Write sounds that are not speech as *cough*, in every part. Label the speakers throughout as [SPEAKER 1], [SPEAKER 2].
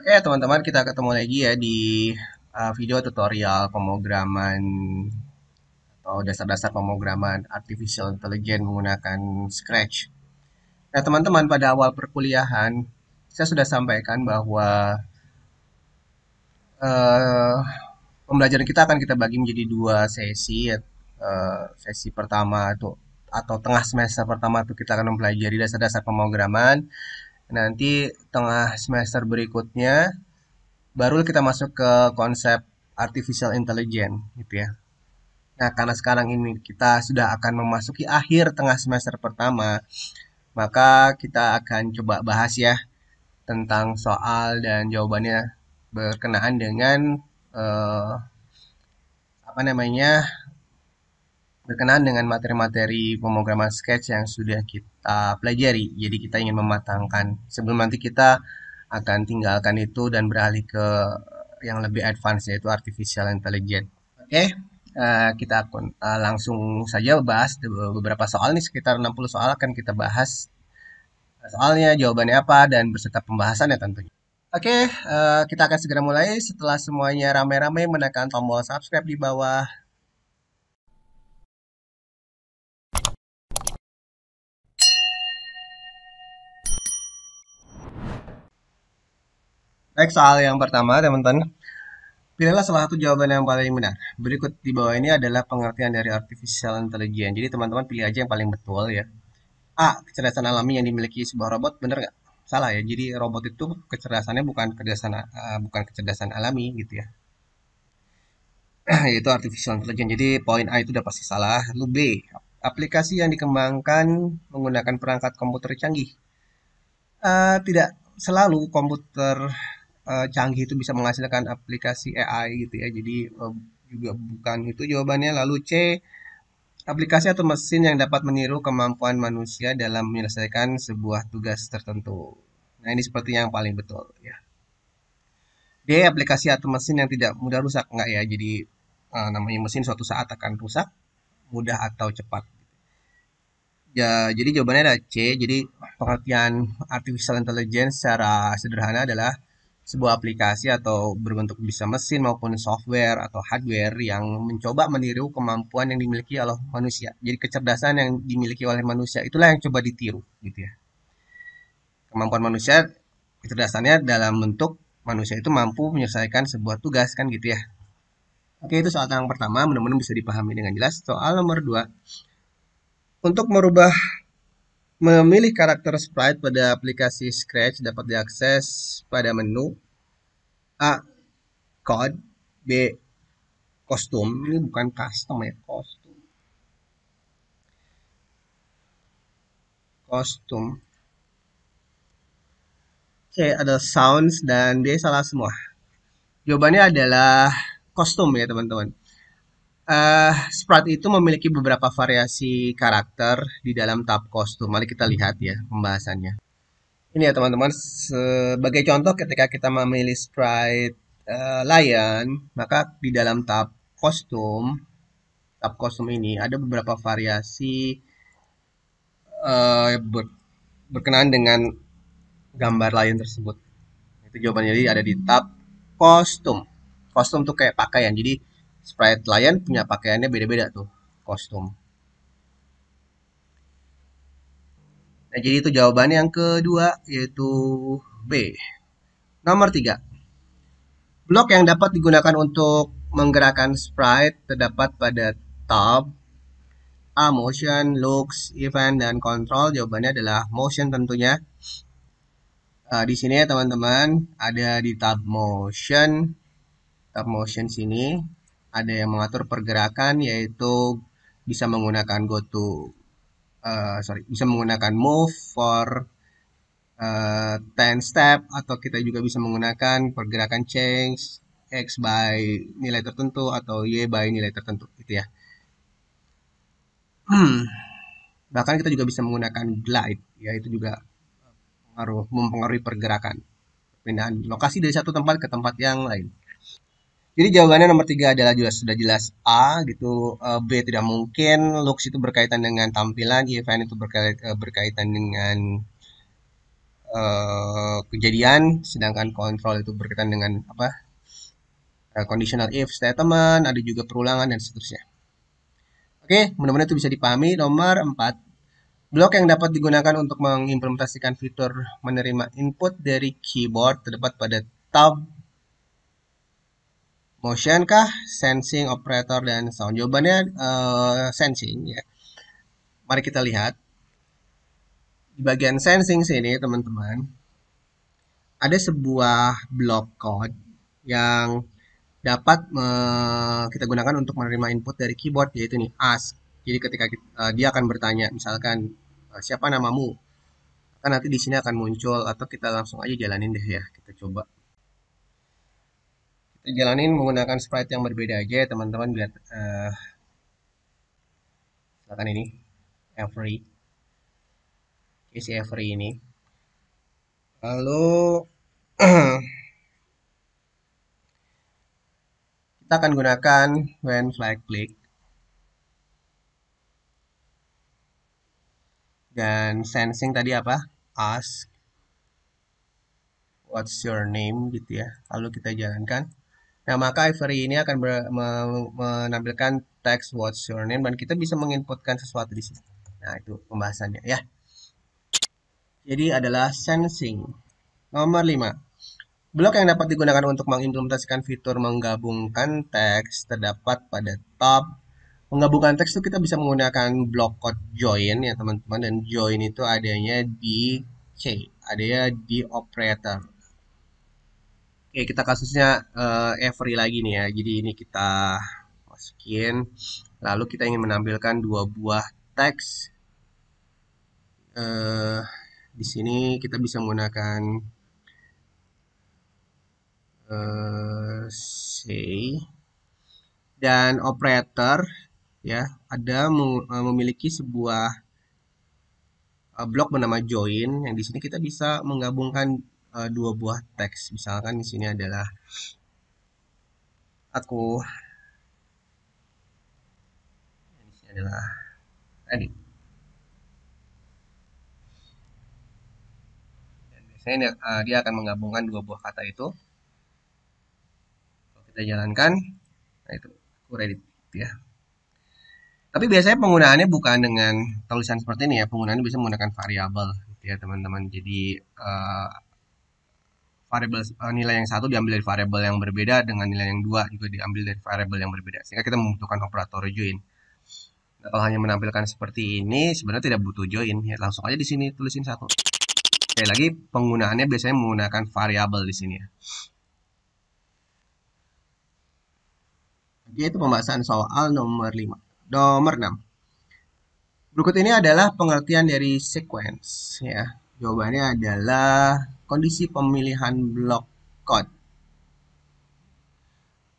[SPEAKER 1] Oke teman-teman kita ketemu lagi ya di uh, video tutorial pemrograman atau dasar-dasar pemrograman artificial intelligence menggunakan Scratch. Nah teman-teman pada awal perkuliahan saya sudah sampaikan bahwa uh, pembelajaran kita akan kita bagi menjadi dua sesi. Uh, sesi pertama itu atau tengah semester pertama itu kita akan mempelajari dasar-dasar pemrograman. Nanti tengah semester berikutnya baru kita masuk ke konsep artificial intelligence gitu ya. Nah, karena sekarang ini kita sudah akan memasuki akhir tengah semester pertama, maka kita akan coba bahas ya tentang soal dan jawabannya berkenaan dengan eh, apa namanya berkenaan dengan materi-materi pemrograman Sketch yang sudah kita pelajari. Jadi kita ingin mematangkan sebelum nanti kita akan tinggalkan itu dan beralih ke yang lebih advance yaitu artificial intelligence. Oke, okay? uh, eh, kita akun uh, eh, langsung saja bahas beberapa soal nih sekitar 60 soal akan kita bahas soalnya, jawabannya apa dan berserta pembahasannya tentunya. Oke, okay, uh, eh, kita akan segera mulai setelah semuanya rame-rame menekan tombol subscribe di bawah. Baik, soal yang pertama, teman-teman. Pilihlah salah satu jawaban yang paling benar. Berikut di bawah ini adalah pengertian dari artificial intelligence. Jadi, teman-teman pilih aja yang paling betul ya. A. Kecerdasan alami yang dimiliki sebuah robot, bener nggak? Salah ya. Jadi, robot itu kecerdasannya bukan kecerdasan uh, bukan kecerdasan alami gitu ya. *clears throat* Yaitu artificial intelligence. Jadi, poin A itu udah pasti salah. Lalu B. Aplikasi yang dikembangkan menggunakan perangkat komputer canggih. Uh, tidak selalu komputer uh, canggih itu bisa menghasilkan aplikasi AI gitu ya. Jadi uh, juga bukan itu jawabannya. Lalu C aplikasi atau mesin yang dapat meniru kemampuan manusia dalam menyelesaikan sebuah tugas tertentu. Nah, ini seperti yang paling betul ya. D aplikasi atau mesin yang tidak mudah rusak enggak ya. Jadi uh, namanya mesin suatu saat akan rusak mudah atau cepat ya jadi jawabannya ada C jadi pengertian artificial intelligence secara sederhana adalah sebuah aplikasi atau berbentuk bisa mesin maupun software atau hardware yang mencoba meniru kemampuan yang dimiliki oleh manusia. Jadi kecerdasan yang dimiliki oleh manusia itulah yang coba ditiru gitu ya. Kemampuan manusia kecerdasannya dalam bentuk manusia itu mampu menyelesaikan sebuah tugas kan gitu ya. Oke itu soal yang pertama mudah-mudahan bisa dipahami dengan jelas. Soal nomor dua untuk merubah Memilih karakter sprite pada aplikasi Scratch dapat diakses pada menu A. Code B. Kostum Ini bukan custom ya, kostum Kostum C ada sounds dan dia salah semua Jawabannya adalah kostum ya teman-teman Uh, Sprite itu memiliki beberapa variasi karakter di dalam tab kostum. Mari kita lihat ya pembahasannya. Ini ya teman-teman, sebagai contoh ketika kita memilih sprite uh, lion, maka di dalam tab kostum, tab kostum ini ada beberapa variasi uh, ber berkenaan dengan gambar lion tersebut. Itu jawabannya jadi ada di tab kostum. Kostum tuh kayak pakaian. Jadi sprite lion punya pakaiannya beda-beda tuh kostum nah jadi itu jawabannya yang kedua yaitu B nomor 3 blok yang dapat digunakan untuk menggerakkan sprite terdapat pada tab A motion, looks, event dan control jawabannya adalah motion tentunya uh, di sini ya teman-teman ada di tab motion tab motion sini ada yang mengatur pergerakan yaitu bisa menggunakan goto uh, eh, sorry bisa menggunakan move for uh, ten step atau kita juga bisa menggunakan pergerakan change X by nilai tertentu atau Y by nilai tertentu gitu ya. Hmm. Bahkan kita juga bisa menggunakan glide, yaitu juga mempengaruhi pergerakan, pindahan lokasi dari satu tempat ke tempat yang lain. Jadi jawabannya nomor tiga adalah jelas sudah jelas A gitu, eh, B tidak mungkin, looks itu berkaitan dengan tampilan, event itu eh, berkaitan dengan uh, kejadian, sedangkan kontrol itu berkaitan dengan apa? Uh, conditional if statement, ada juga perulangan dan seterusnya. Oke, mudah-mudahan itu bisa dipahami. Nomor empat blok yang dapat digunakan untuk mengimplementasikan fitur menerima input dari keyboard terdapat pada tab motion kah, sensing operator dan sound. Jawabannya uh, sensing ya. Mari kita lihat di bagian sensing sini teman-teman ada sebuah block code yang dapat uh, kita gunakan untuk menerima input dari keyboard yaitu nih ask. Jadi ketika kita, uh, eh, dia akan bertanya misalkan eh, siapa namamu? Kan nanti di sini akan muncul atau kita langsung aja jalanin deh ya. Kita coba jalanin menggunakan sprite yang berbeda aja ya, teman-teman lihat uh, silakan ini every isi every ini lalu *clears throat* kita akan gunakan when flag click dan sensing tadi apa ask what's your name gitu ya lalu kita jalankan Nah, maka Ivory ini akan menampilkan teks what's your name dan kita bisa menginputkan sesuatu di sini. Nah, itu pembahasannya ya. Jadi adalah sensing. Nomor 5. Blok yang dapat digunakan untuk mengimplementasikan fitur menggabungkan teks terdapat pada top menggabungkan teks itu kita bisa menggunakan blok code join ya teman-teman dan join itu adanya di C, adanya di operator. Oke, kita kasusnya uh, eh, every lagi nih ya. Jadi ini kita masukin. Lalu kita ingin menampilkan dua buah teks. Uh, di sini kita bisa menggunakan uh, say dan operator ya ada memiliki sebuah blok bernama join yang di sini kita bisa menggabungkan uh, dua buah teks. Misalkan di sini adalah aku di adalah edit. Dan biasanya dia, uh, dia akan menggabungkan dua buah kata itu. Kalau kita jalankan, nah itu aku edit gitu ya. Tapi biasanya penggunaannya bukan dengan tulisan seperti ini ya, penggunaannya bisa menggunakan variabel gitu ya teman-teman. Jadi uh, variabel uh, eh, nilai yang satu diambil dari variabel yang berbeda dengan nilai yang dua juga diambil dari variabel yang berbeda sehingga kita membutuhkan operator join. Nah, kalau hanya menampilkan seperti ini sebenarnya tidak butuh join ya langsung aja di sini tulisin satu. Sekali lagi penggunaannya biasanya menggunakan variabel di sini ya. itu pembahasan soal nomor 5. Nomor 6. Berikut ini adalah pengertian dari sequence ya. Jawabannya adalah kondisi pemilihan blok code.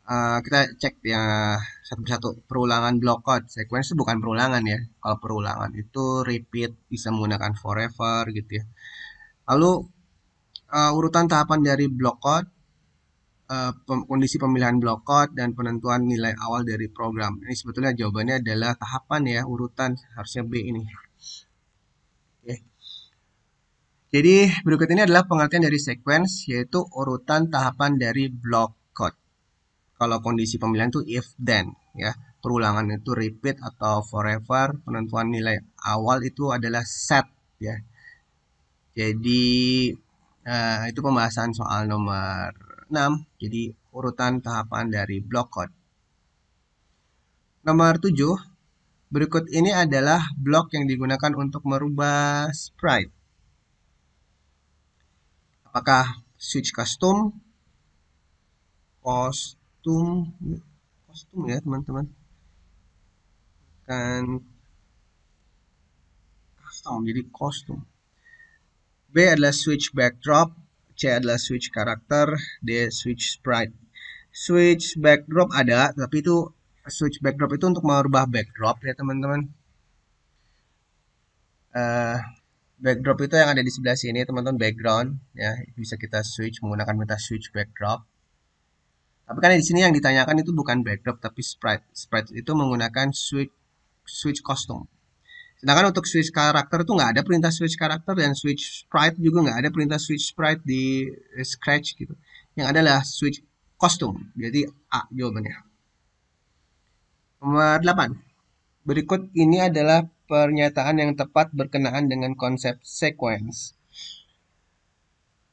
[SPEAKER 1] Uh, kita cek ya satu persatu perulangan blok code sequence itu bukan perulangan ya kalau perulangan itu repeat bisa menggunakan forever gitu ya lalu uh, urutan tahapan dari blok code uh, pem kondisi pemilihan blok code dan penentuan nilai awal dari program ini sebetulnya jawabannya adalah tahapan ya urutan harusnya B ini jadi berikut ini adalah pengertian dari sequence yaitu urutan tahapan dari block code. Kalau kondisi pemilihan itu if then ya. Perulangan itu repeat atau forever, penentuan nilai awal itu adalah set ya. Jadi uh, itu pembahasan soal nomor 6. Jadi urutan tahapan dari block code. Nomor 7, berikut ini adalah block yang digunakan untuk merubah sprite apakah switch custom custom custom ya teman-teman kan custom jadi custom B adalah switch backdrop C adalah switch karakter D switch sprite switch backdrop ada tapi itu switch backdrop itu untuk merubah backdrop ya teman-teman eh, backdrop itu yang ada di sebelah sini teman-teman background ya bisa kita switch menggunakan meta switch backdrop tapi kan di sini yang ditanyakan itu bukan backdrop tapi sprite sprite itu menggunakan switch switch custom sedangkan untuk switch karakter itu nggak ada perintah switch karakter dan switch sprite juga nggak ada perintah switch sprite di eh, scratch gitu yang adalah switch custom jadi A jawabannya nomor 8 Berikut ini adalah pernyataan yang tepat berkenaan dengan konsep sequence.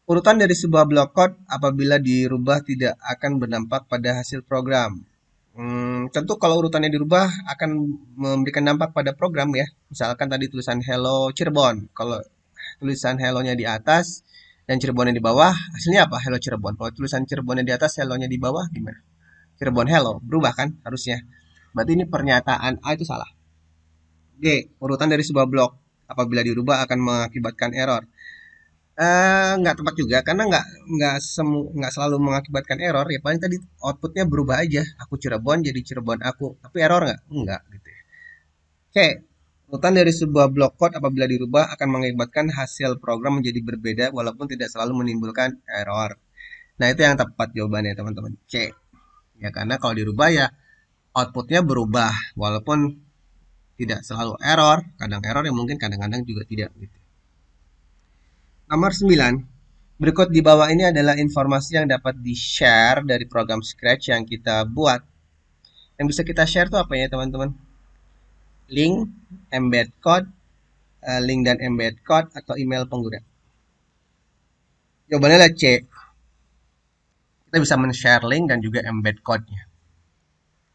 [SPEAKER 1] Urutan dari sebuah blok code apabila dirubah tidak akan berdampak pada hasil program. Hmm, tentu kalau urutannya dirubah akan memberikan dampak pada program ya. Misalkan tadi tulisan hello Cirebon. Kalau tulisan hello-nya di atas dan Cirebon-nya di bawah, hasilnya apa? Hello Cirebon. Kalau tulisan Cirebon-nya di atas, hello-nya di bawah gimana? Cirebon hello, berubah kan harusnya. Berarti ini pernyataan A itu salah. G. Urutan dari sebuah blok apabila dirubah akan mengakibatkan error. Nggak eh, nggak tepat juga karena nggak nggak semu nggak selalu mengakibatkan error ya paling tadi outputnya berubah aja aku Cirebon jadi Cirebon aku tapi error nggak nggak gitu ya. Oke, urutan dari sebuah blok code apabila dirubah akan mengakibatkan hasil program menjadi berbeda walaupun tidak selalu menimbulkan error. Nah itu yang tepat jawabannya teman-teman C. Ya karena kalau dirubah ya outputnya berubah walaupun tidak selalu error, kadang error yang mungkin kadang-kadang juga tidak gitu. Nomor 9, berikut di bawah ini adalah informasi yang dapat di-share dari program Scratch yang kita buat. Yang bisa kita share itu apa ya teman-teman? Link, embed code, eh, link dan embed code atau email pengguna. Jawabannya adalah C. Kita bisa men-share link dan juga embed code-nya.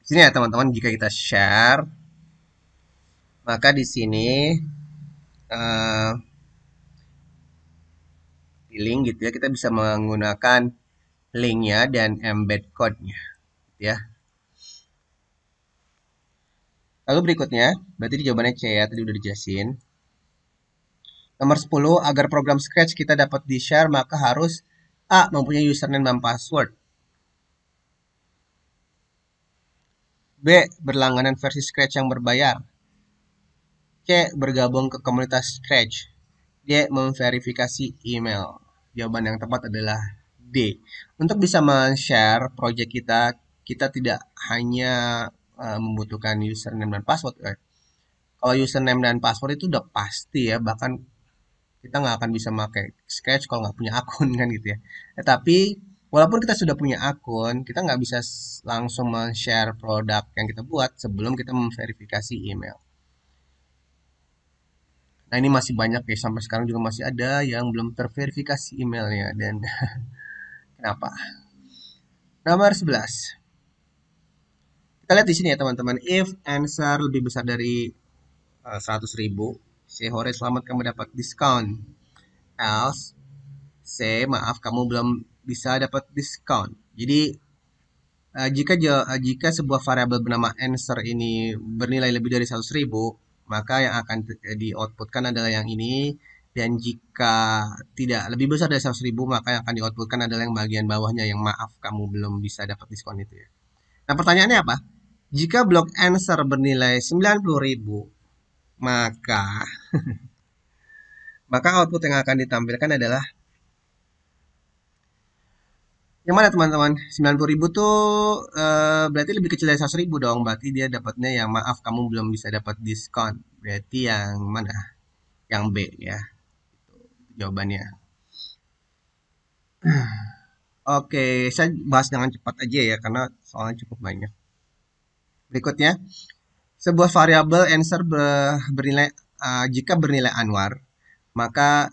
[SPEAKER 1] Di sini ya teman-teman jika kita share maka di sini uh, di link gitu ya kita bisa menggunakan linknya dan embed code-nya gitu ya lalu berikutnya berarti di jawabannya C ya tadi udah dijelasin Nomor 10, agar program Scratch kita dapat di-share, maka harus A. mempunyai username dan password. B. Berlangganan versi Scratch yang berbayar. C. Bergabung ke komunitas Scratch. D. Memverifikasi email. Jawaban yang tepat adalah D. Untuk bisa men-share project kita, kita tidak hanya uh, membutuhkan username dan password. Eh, kalau username dan password itu udah pasti ya, bahkan kita nggak akan bisa pakai Scratch kalau nggak punya akun *laughs* kan gitu ya. Tetapi walaupun kita sudah punya akun, kita nggak bisa langsung men-share produk yang kita buat sebelum kita memverifikasi email. Nah ini masih banyak ya, sampai sekarang juga masih ada yang belum terverifikasi emailnya dan *laughs* kenapa? Nomor 11. Kita lihat di sini ya teman-teman, if answer lebih besar dari 100 eh, ribu, saya Hore selamat kamu dapat diskon. Else, saya maaf kamu belum bisa dapat diskon. Jadi uh, jika uh, jika sebuah variabel bernama answer ini bernilai lebih dari 100.000, maka yang akan eh, di outputkan adalah yang ini dan jika tidak lebih besar dari 100.000 maka yang akan di outputkan adalah yang bagian bawahnya yang maaf kamu belum bisa dapat diskon itu ya. Nah, pertanyaannya apa? Jika blok answer bernilai 90.000 maka *laughs* maka output yang akan ditampilkan adalah yang mana teman-teman? 90 ribu tuh uh, berarti lebih kecil dari 100 ribu dong. Berarti dia dapatnya yang maaf kamu belum bisa dapat diskon. Berarti yang mana? Yang B ya. jawabannya. *clears throat* Oke, okay, saya bahas dengan cepat aja ya karena soalnya cukup banyak. Berikutnya, sebuah variabel answer ber, bernilai uh, jika bernilai anwar, maka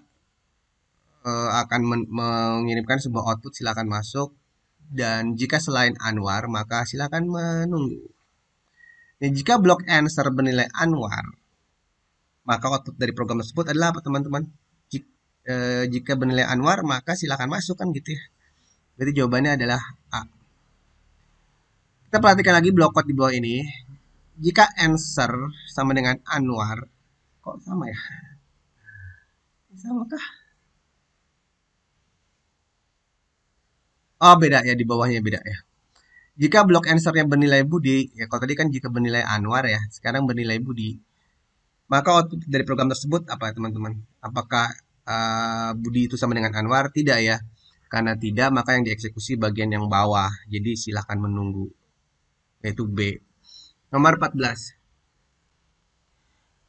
[SPEAKER 1] uh, akan men mengirimkan sebuah output silakan masuk dan jika selain Anwar maka silakan menunggu. Nah, jika block answer bernilai Anwar maka output dari program tersebut adalah apa teman-teman? Jika, eh, jika bernilai Anwar maka silakan masuk kan gitu ya. Berarti jawabannya adalah A. Kita perhatikan lagi blok code di bawah ini. Jika answer sama dengan Anwar kok sama ya? Sama kah? Oh, beda ya di bawahnya beda ya. Jika blok answernya bernilai Budi, ya kalau tadi kan jika bernilai Anwar ya, sekarang bernilai Budi, maka output dari program tersebut apa teman-teman? Apakah uh, Budi itu sama dengan Anwar? Tidak ya. Karena tidak, maka yang dieksekusi bagian yang bawah. Jadi silahkan menunggu. Yaitu B. Nomor 14.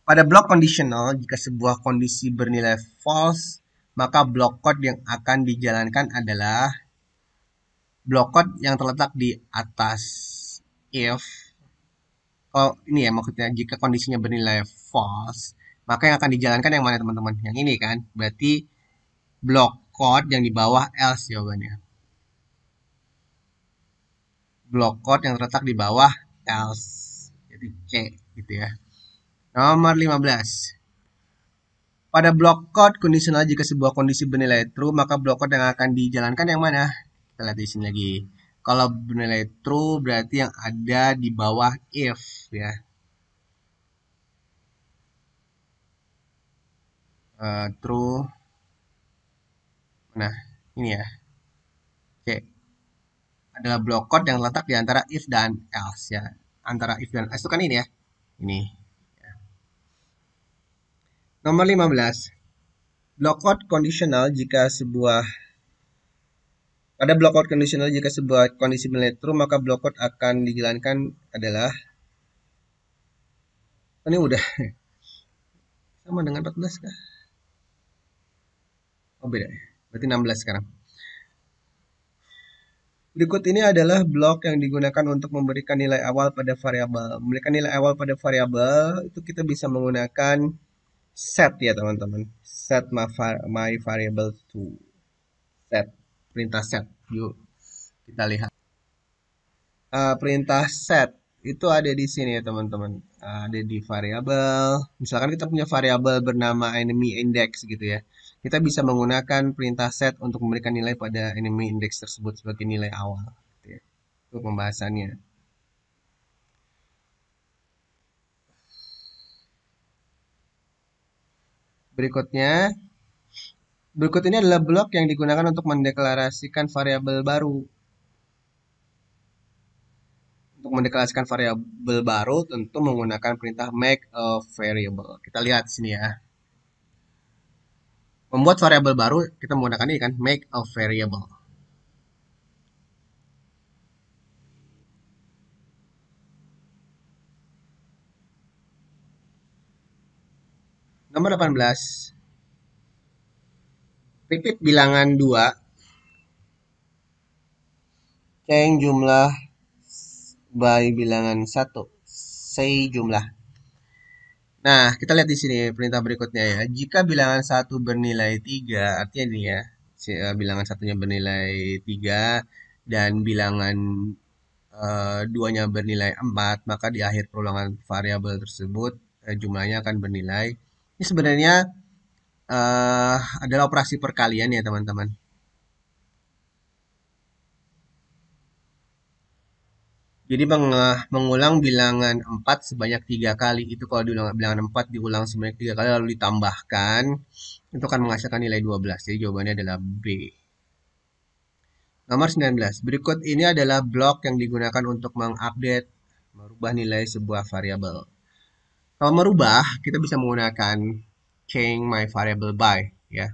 [SPEAKER 1] Pada blok conditional, jika sebuah kondisi bernilai false, maka blok code yang akan dijalankan adalah blok code yang terletak di atas if oh ini ya maksudnya jika kondisinya bernilai false maka yang akan dijalankan yang mana teman-teman yang ini kan berarti blok code yang di bawah else jawabannya blok code yang terletak di bawah else jadi C gitu ya nomor 15 pada blok code kondisional jika sebuah kondisi bernilai true maka blok code yang akan dijalankan yang mana kita lihat di sini lagi. Kalau bernilai true berarti yang ada di bawah if ya. Uh, true. Nah, ini ya. Oke. Adalah blok code yang letak di antara if dan else ya. Antara if dan else itu kan ini ya. Ini. Ya. Nomor 15. Blok code conditional jika sebuah pada blockout kondisional, jika sebuah kondisi true maka blockout akan dijalankan adalah oh, ini udah sama dengan 14 kah? Oh beda ya. Berarti 16 sekarang. Berikut ini adalah blok yang digunakan untuk memberikan nilai awal pada variabel. Memberikan nilai awal pada variabel itu kita bisa menggunakan set ya teman-teman. Set my, my variable to set perintah set. Yuk kita lihat. Uh, perintah set itu ada di sini ya teman-teman. Uh, ada di variabel. Misalkan kita punya variabel bernama enemy index gitu ya. Kita bisa menggunakan perintah set untuk memberikan nilai pada enemy index tersebut sebagai nilai awal. Gitu ya. Itu pembahasannya. Berikutnya Berikut ini adalah blok yang digunakan untuk mendeklarasikan variabel baru. Untuk mendeklarasikan variabel baru tentu menggunakan perintah make a variable. Kita lihat sini ya. Membuat variabel baru kita menggunakan ini kan make a variable. Nomor 18 Repeat bilangan 2. Ceng jumlah by bilangan 1. Say jumlah. Nah, kita lihat di sini perintah berikutnya ya. Jika bilangan 1 bernilai 3, artinya ini ya. Eh, bilangan satunya bernilai 3 dan bilangan e, duanya bernilai 4, maka di akhir perulangan variabel tersebut eh, jumlahnya akan bernilai. Ini sebenarnya uh, adalah operasi perkalian ya teman-teman. Jadi mengulang bilangan 4 sebanyak tiga kali itu kalau diulang bilangan 4 diulang sebanyak tiga kali lalu ditambahkan itu akan menghasilkan nilai 12. Jadi jawabannya adalah B. Nomor 19. Berikut ini adalah blok yang digunakan untuk mengupdate merubah nilai sebuah variabel. Kalau merubah, kita bisa menggunakan change my variable by ya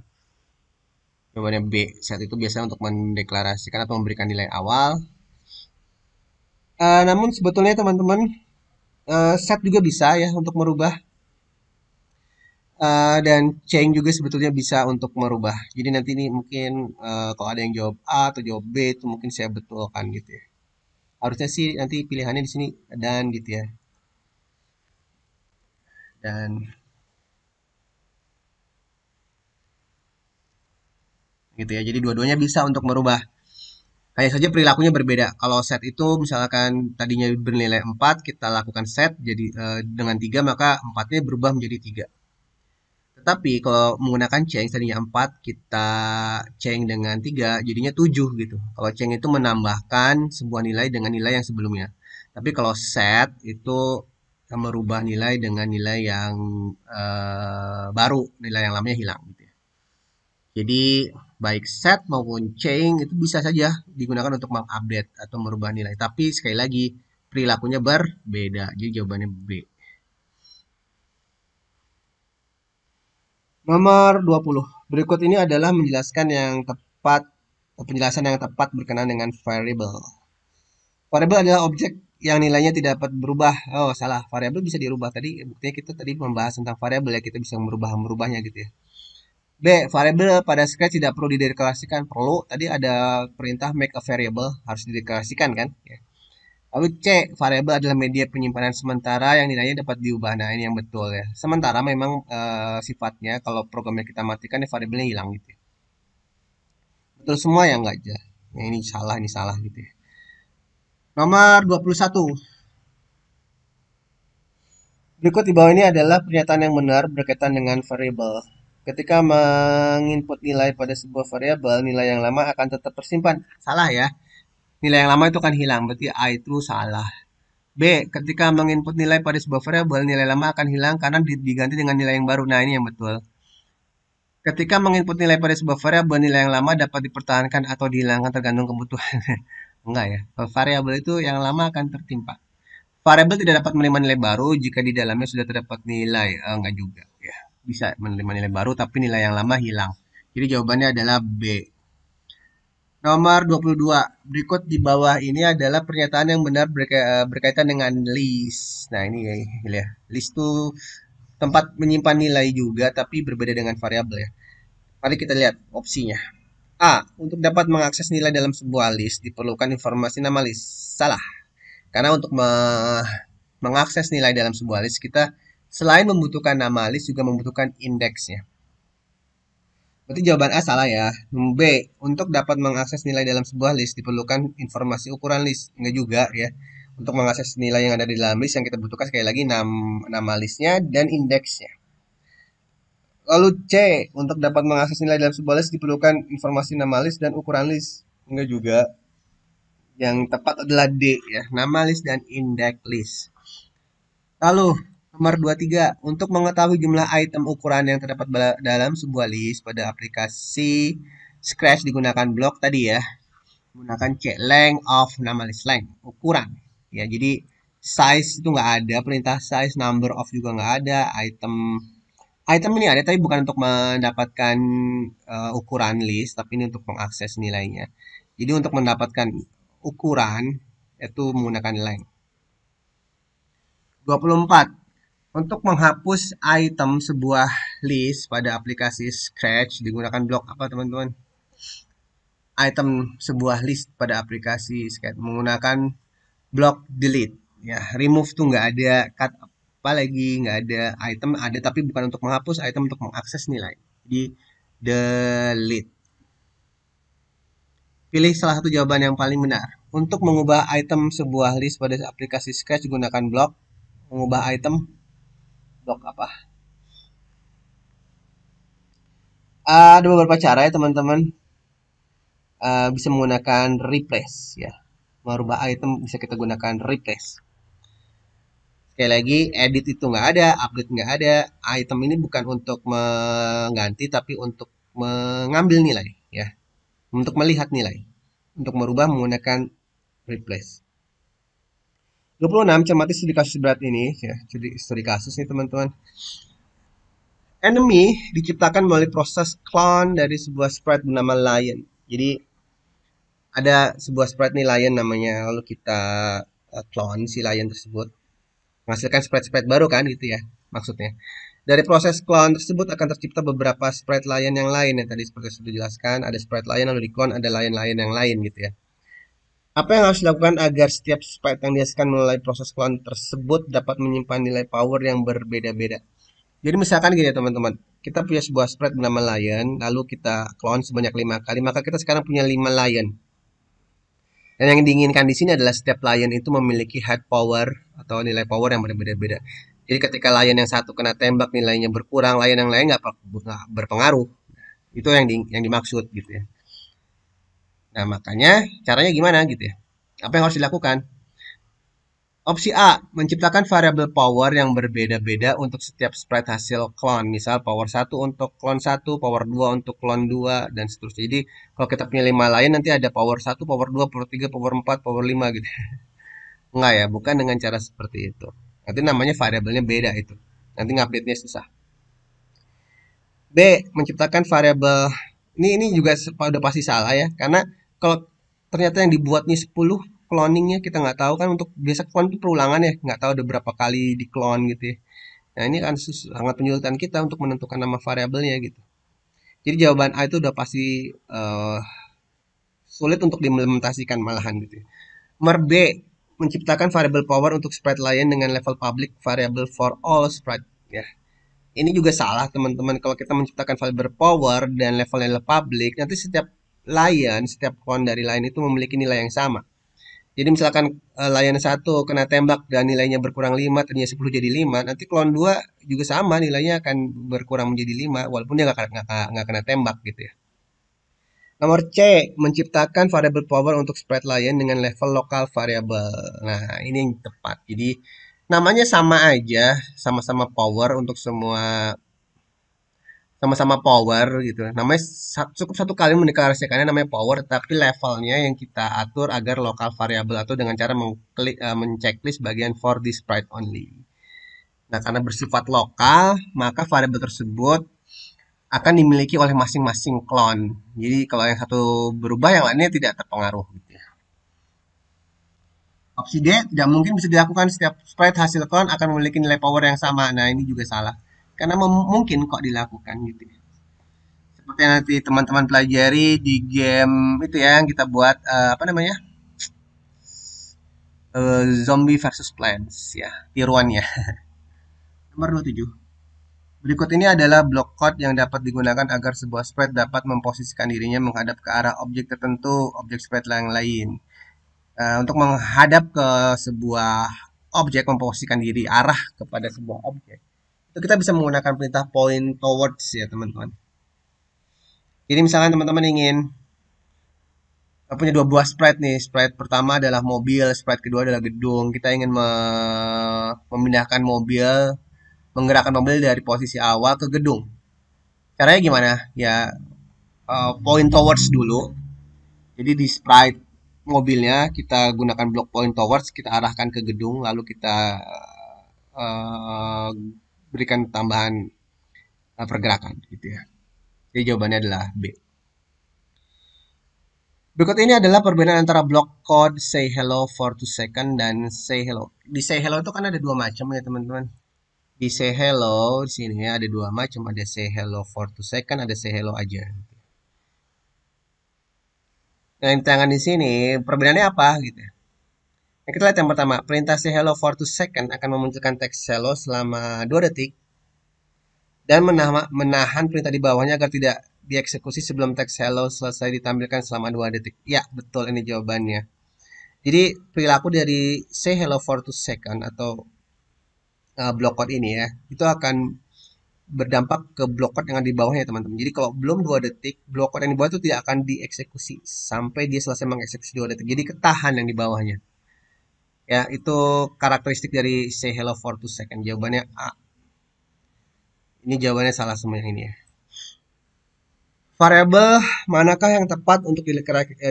[SPEAKER 1] namanya B set itu biasanya untuk mendeklarasikan atau memberikan nilai awal uh, namun sebetulnya teman-teman uh, set juga bisa ya untuk merubah uh, dan change juga sebetulnya bisa untuk merubah. Jadi nanti ini mungkin uh, kalau ada yang jawab A atau jawab B itu mungkin saya betulkan gitu ya. Harusnya sih nanti pilihannya di sini dan gitu ya. Dan gitu ya. Jadi dua-duanya bisa untuk merubah. Hanya saja perilakunya berbeda. Kalau set itu misalkan tadinya bernilai 4, kita lakukan set jadi e, dengan 3 maka 4-nya berubah menjadi 3. Tetapi kalau menggunakan change tadinya 4, kita change dengan 3 jadinya 7 gitu. Kalau change itu menambahkan sebuah nilai dengan nilai yang sebelumnya. Tapi kalau set itu merubah nilai dengan nilai yang e, baru, nilai yang lamanya hilang. Jadi baik set maupun chain itu bisa saja digunakan untuk mengupdate atau merubah nilai. Tapi sekali lagi perilakunya berbeda. Jadi jawabannya B. Nomor 20. Berikut ini adalah menjelaskan yang tepat penjelasan yang tepat berkenaan dengan variable. Variable adalah objek yang nilainya tidak dapat berubah. Oh, salah. variable bisa dirubah. Tadi buktinya kita tadi membahas tentang variable ya, kita bisa merubah merubahnya gitu ya. B. Variable pada Scratch tidak perlu dideklarasikan. Perlu. Tadi ada perintah make a variable. Harus dideklarasikan kan? Ya. Lalu C. Variable adalah media penyimpanan sementara yang nilainya dapat diubah. Nah ini yang betul ya. Sementara memang e, sifatnya kalau programnya kita matikan ya variable hilang gitu ya. Betul semua ya nggak aja. Ya, ya, ini salah, ini salah gitu ya. Nomor 21. Berikut di bawah ini adalah pernyataan yang benar berkaitan dengan variable. Ketika menginput nilai pada sebuah variabel, nilai yang lama akan tetap tersimpan. Salah ya. Nilai yang lama itu akan hilang, berarti A itu salah. B. Ketika menginput nilai pada sebuah variabel, nilai lama akan hilang karena diganti dengan nilai yang baru. Nah, ini yang betul. Ketika menginput nilai pada sebuah variabel, nilai yang lama dapat dipertahankan atau dihilangkan tergantung kebutuhan. *laughs* Enggak ya. Variabel itu yang lama akan tertimpa. Variabel tidak dapat menerima nilai baru jika di dalamnya sudah terdapat nilai. Eh, enggak juga bisa menerima nilai baru tapi nilai yang lama hilang. Jadi jawabannya adalah B. Nomor 22. Berikut di bawah ini adalah pernyataan yang benar eh, berkaitan dengan list. Nah, ini ya. ya. List itu tempat menyimpan nilai juga tapi berbeda dengan variabel ya. Mari kita lihat opsinya. A. Untuk dapat mengakses nilai dalam sebuah list diperlukan informasi nama list. Salah. Karena untuk me mengakses nilai dalam sebuah list kita Selain membutuhkan nama list juga membutuhkan indeksnya. Berarti jawaban A salah ya. B, untuk dapat mengakses nilai dalam sebuah list diperlukan informasi ukuran list. Enggak juga ya. Untuk mengakses nilai yang ada di dalam list yang kita butuhkan sekali lagi nama, nama listnya dan indeksnya. Lalu C, untuk dapat mengakses nilai dalam sebuah list diperlukan informasi nama list dan ukuran list. Enggak juga yang tepat adalah D ya, nama list dan indeks list. Lalu Nomor 23. Untuk mengetahui jumlah item ukuran yang terdapat dalam sebuah list pada aplikasi Scratch digunakan blok tadi ya. menggunakan C length of nama list length, ukuran. Ya, jadi size itu nggak ada, perintah size, number of juga nggak ada, item item ini ada tapi bukan untuk mendapatkan uh, ukuran list, tapi ini untuk mengakses nilainya. Jadi untuk mendapatkan ukuran itu menggunakan length. 24 untuk menghapus item sebuah list pada aplikasi Scratch digunakan blok apa teman-teman? Item sebuah list pada aplikasi Scratch menggunakan blok delete. Ya, remove tuh nggak ada cut apa lagi, nggak ada item ada tapi bukan untuk menghapus, item untuk mengakses nilai. Jadi delete. Pilih salah satu jawaban yang paling benar. Untuk mengubah item sebuah list pada aplikasi scratch gunakan blok mengubah item blok apa ah, ada beberapa cara ya teman-teman uh, bisa menggunakan replace ya merubah item bisa kita gunakan replace sekali lagi edit itu nggak ada update nggak ada item ini bukan untuk mengganti tapi untuk mengambil nilai ya untuk melihat nilai untuk merubah menggunakan replace 26 cermati studi kasus berat ini ya, studi, studi kasus nih teman-teman. Enemy diciptakan melalui proses clone dari sebuah sprite bernama Lion. Jadi ada sebuah sprite nih Lion namanya, lalu kita uh, clone si Lion tersebut. Menghasilkan sprite-sprite baru kan gitu ya maksudnya. Dari proses clone tersebut akan tercipta beberapa sprite Lion yang lain yang tadi seperti sudah dijelaskan. Ada sprite Lion lalu di clone, ada Lion-Lion yang lain gitu ya. Apa yang harus dilakukan agar setiap sprite yang dihasilkan melalui proses clone tersebut dapat menyimpan nilai power yang berbeda-beda? Jadi misalkan gini ya teman-teman, kita punya sebuah spread bernama lion, lalu kita clone sebanyak lima kali, maka kita sekarang punya 5 lion. Dan yang diinginkan di sini adalah setiap lion itu memiliki head power atau nilai power yang berbeda-beda. Jadi ketika lion yang satu kena tembak nilainya berkurang, lion yang lain nggak berpengaruh. Itu yang di, yang dimaksud gitu ya. Nah, makanya caranya gimana gitu ya? Apa yang harus dilakukan? Opsi A, menciptakan variabel power yang berbeda-beda untuk setiap sprite hasil clone. Misal power 1 untuk clone 1, power 2 untuk clone 2, dan seterusnya. Jadi kalau kita punya 5 lain nanti ada power 1, power 2, power 3, power 4, power 5 gitu. *laughs* Enggak ya, bukan dengan cara seperti itu. Nanti namanya variabelnya beda itu. Nanti ngupdate-nya susah. B, menciptakan variabel ini ini juga udah pasti salah ya karena kalau ternyata yang dibuat nih 10 cloningnya kita nggak tahu kan untuk biasa clone itu perulangan ya nggak tahu ada berapa kali di clone gitu ya nah ini kan sangat penyulitan kita untuk menentukan nama variabelnya gitu jadi jawaban A itu udah pasti uh, sulit untuk diimplementasikan malahan gitu ya. Mer B menciptakan variable power untuk spread lain dengan level public variable for all spread ya ini juga salah teman-teman kalau kita menciptakan variable power dan level level public nanti setiap layan, setiap pohon dari lion itu memiliki nilai yang sama. Jadi misalkan eh, layan satu kena tembak dan nilainya berkurang 5, ternyata 10 jadi 5, nanti klon 2 juga sama nilainya akan berkurang menjadi 5 walaupun dia nggak kena tembak gitu ya. Nomor C, menciptakan variable power untuk spread layan dengan level lokal variable. Nah, ini yang tepat. Jadi namanya sama aja, sama-sama power untuk semua sama-sama power gitu. Namanya cukup satu kali mendeklarasikannya namanya power, tapi levelnya yang kita atur agar lokal variabel atau dengan cara mengklik uh, bagian for this sprite only. Nah, karena bersifat lokal, maka variabel tersebut akan dimiliki oleh masing-masing clone Jadi kalau yang satu berubah, yang lainnya tidak terpengaruh gitu ya. Opsi D tidak mungkin bisa dilakukan setiap sprite hasil clone akan memiliki nilai power yang sama. Nah, ini juga salah karena mungkin kok dilakukan gitu ya. seperti yang nanti teman-teman pelajari di game itu ya yang kita buat uh, apa namanya uh, zombie versus plants ya tiruannya *laughs* nomor 27 Berikut ini adalah block code yang dapat digunakan agar sebuah spread dapat memposisikan dirinya menghadap ke arah objek tertentu, objek spread yang lain. Uh, untuk menghadap ke sebuah objek, memposisikan diri arah kepada sebuah objek, kita bisa menggunakan perintah point towards ya teman-teman. Jadi misalnya teman-teman ingin punya dua buah sprite nih. Sprite pertama adalah mobil, sprite kedua adalah gedung. Kita ingin me memindahkan mobil, menggerakkan mobil dari posisi awal ke gedung. Caranya gimana? Ya uh, point towards dulu. Jadi di sprite mobilnya kita gunakan block point towards, kita arahkan ke gedung, lalu kita uh, berikan tambahan uh, pergerakan gitu ya. Jadi jawabannya adalah B. Berikut ini adalah perbedaan antara block code say hello for two second dan say hello. Di say hello itu kan ada dua macam ya teman-teman. Di say hello di sini ya ada dua macam, ada say hello for two second, ada say hello aja. Nah, yang tangan di sini perbedaannya apa gitu ya? Nah, kita lihat yang pertama, perintah say hello for 2 second akan memunculkan teks hello selama 2 detik dan menahan perintah di bawahnya agar tidak dieksekusi sebelum teks hello selesai ditampilkan selama 2 detik. Ya, betul ini jawabannya. Jadi perilaku dari say hello for 2 second atau uh, block code ini ya, itu akan berdampak ke block code yang ada di bawahnya teman-teman. Jadi kalau belum 2 detik, block code yang di bawah itu tidak akan dieksekusi sampai dia selesai mengeksekusi 2 detik. Jadi ketahan yang di bawahnya. Ya, itu karakteristik dari say hello for two second. Jawabannya A. Ini jawabannya salah semua ini ya. Variabel manakah yang tepat untuk eh,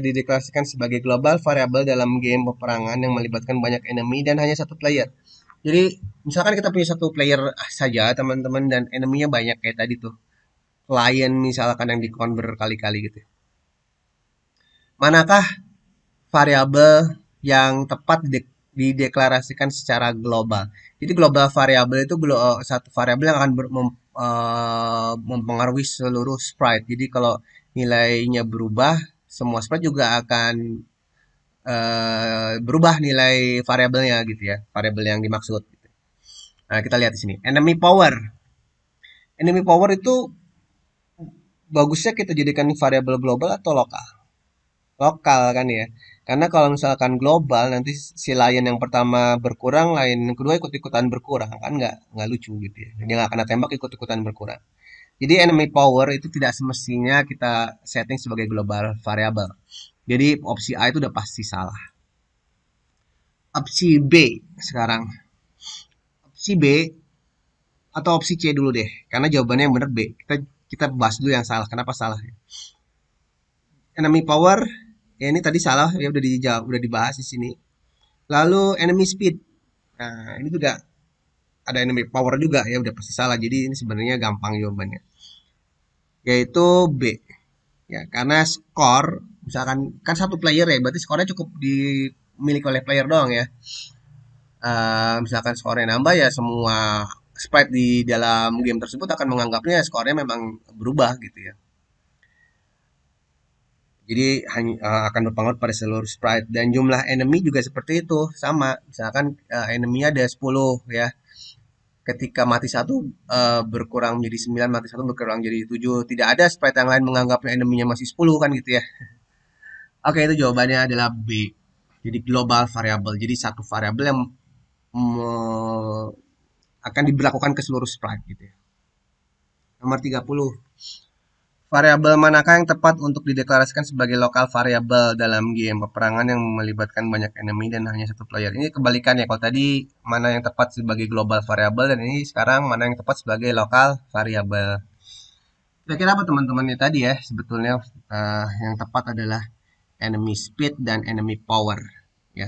[SPEAKER 1] dideklarasikan sebagai global variable dalam game peperangan yang melibatkan banyak enemy dan hanya satu player? Jadi, misalkan kita punya satu player saja, teman-teman, dan enemy-nya banyak kayak tadi tuh. lion misalkan yang dikon berkali-kali gitu. Manakah variable yang tepat di dideklarasikan secara global. Jadi global variabel itu glo eh, satu variabel yang akan ber, mem, uh, mempengaruhi seluruh sprite. Jadi kalau nilainya berubah, semua sprite juga akan uh, berubah nilai variabelnya gitu ya, variabel yang dimaksud. Gitu. Nah, kita lihat di sini enemy power. Enemy power itu bagusnya kita jadikan variabel global atau lokal. Lokal kan ya. Karena kalau misalkan global nanti si lain yang pertama berkurang, lain yang kedua ikut-ikutan berkurang kan nggak nggak lucu gitu ya. Dia nggak kena tembak ikut-ikutan berkurang. Jadi enemy power itu tidak semestinya kita setting sebagai global variable. Jadi opsi A itu udah pasti salah. Opsi B sekarang. Opsi B atau opsi C dulu deh, karena jawabannya yang benar B. Kita kita bahas dulu yang salah. Kenapa salah? Ya. Enemy power ya ini tadi salah ya udah dijawab udah dibahas di sini lalu enemy speed nah ini juga ada enemy power juga ya udah pasti salah jadi ini sebenarnya gampang jawabannya yaitu B ya karena skor misalkan kan satu player ya berarti skornya cukup dimiliki oleh player doang ya uh, misalkan skornya nambah ya semua sprite di dalam game tersebut akan menganggapnya skornya memang berubah gitu ya jadi hanya, uh, eh, akan berpengaruh pada seluruh sprite dan jumlah enemy juga seperti itu sama. Misalkan uh, eh, enemy ada 10 ya. Ketika mati satu uh, berkurang menjadi 9, mati satu berkurang jadi 7. Tidak ada sprite yang lain menganggap enemy-nya masih 10 kan gitu ya. *laughs* Oke, itu jawabannya adalah B. Jadi global variable. Jadi satu variable yang akan diberlakukan ke seluruh sprite gitu ya. Nomor 30 Variabel manakah yang tepat untuk dideklarasikan sebagai lokal variabel dalam game peperangan yang melibatkan banyak enemy dan hanya satu player? Ini kebalikan ya, Kalau tadi mana yang tepat sebagai global variabel dan ini sekarang mana yang tepat sebagai lokal variabel. Kira-kira apa teman-teman ini tadi ya? Sebetulnya uh, yang tepat adalah enemy speed dan enemy power ya.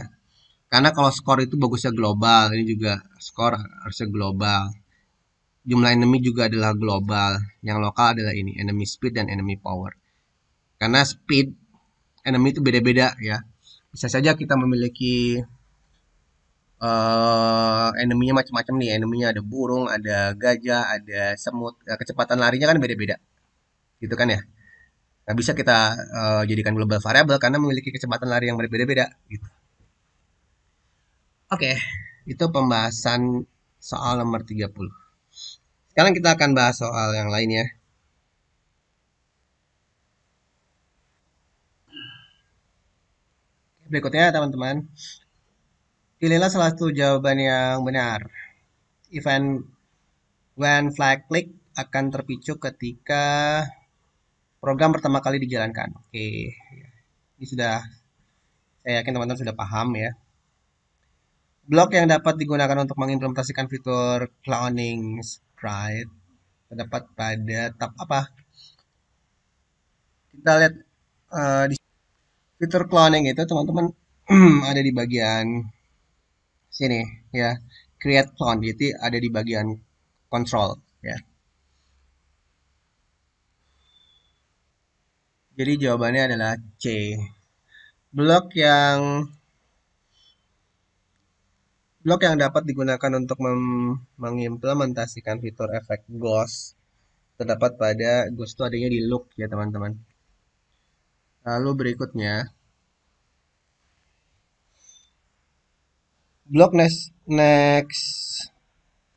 [SPEAKER 1] Karena kalau skor itu bagusnya global, ini juga skor harusnya global jumlah enemy juga adalah global, yang lokal adalah ini, enemy speed dan enemy power. Karena speed enemy itu beda-beda ya. Bisa saja kita memiliki uh, enemy-nya macam-macam nih, enemy-nya ada burung, ada gajah, ada semut. Eh, kecepatan larinya kan beda-beda. Gitu kan ya. Nah, bisa kita uh, jadikan global variable karena memiliki kecepatan lari yang berbeda-beda gitu. Oke, okay, itu pembahasan soal nomor 30. Sekarang kita akan bahas soal yang lain ya. Berikutnya teman-teman, pilihlah salah satu jawaban yang benar. Event when flag click akan terpicu ketika program pertama kali dijalankan. Oke, ya. ini sudah saya yakin teman-teman sudah paham ya. Blok yang dapat digunakan untuk mengimplementasikan fitur cloning Pride terdapat pada tab apa? Kita lihat uh, di fitur cloning itu teman-teman *clears throat* ada di bagian sini ya create clone jadi ada di bagian control ya jadi jawabannya adalah C blok yang Block yang dapat digunakan untuk mengimplementasikan fitur efek ghost terdapat pada ghost itu adanya di look ya teman-teman. Lalu berikutnya block next next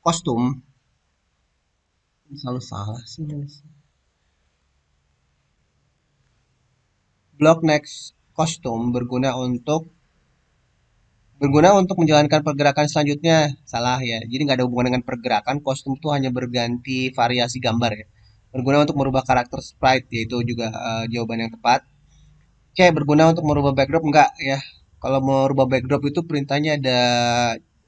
[SPEAKER 1] kostum selalu salah sih blok next kostum berguna untuk berguna untuk menjalankan pergerakan selanjutnya salah ya jadi nggak ada hubungan dengan pergerakan kostum itu hanya berganti variasi gambar ya berguna untuk merubah karakter sprite yaitu juga uh, jawaban yang tepat oke berguna untuk merubah backdrop enggak ya kalau mau merubah backdrop itu perintahnya ada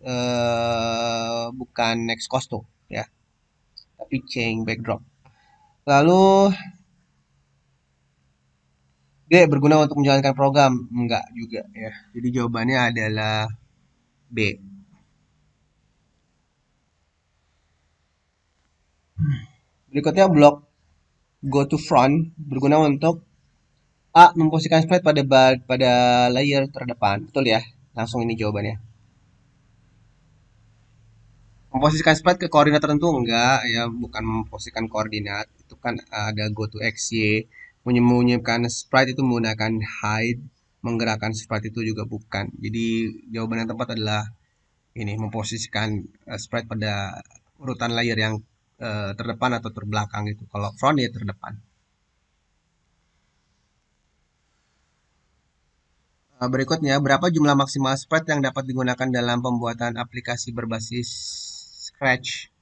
[SPEAKER 1] uh, bukan next costume ya tapi change backdrop lalu D. Berguna untuk menjalankan program. Enggak juga ya. Jadi jawabannya adalah B. Berikutnya blok go to front berguna untuk A. Memposisikan sprite pada pada layer terdepan. Betul ya? Langsung ini jawabannya. Memposisikan sprite ke koordinat tertentu enggak ya, bukan memposisikan koordinat. Itu kan ada go to x, y menyembunyikan sprite itu menggunakan hide menggerakkan sprite itu juga bukan jadi jawaban yang tepat adalah ini memposisikan uh, sprite pada urutan layer yang uh, terdepan atau terbelakang itu. kalau front ya terdepan eh, berikutnya berapa jumlah maksimal sprite yang dapat digunakan dalam pembuatan aplikasi berbasis Scratch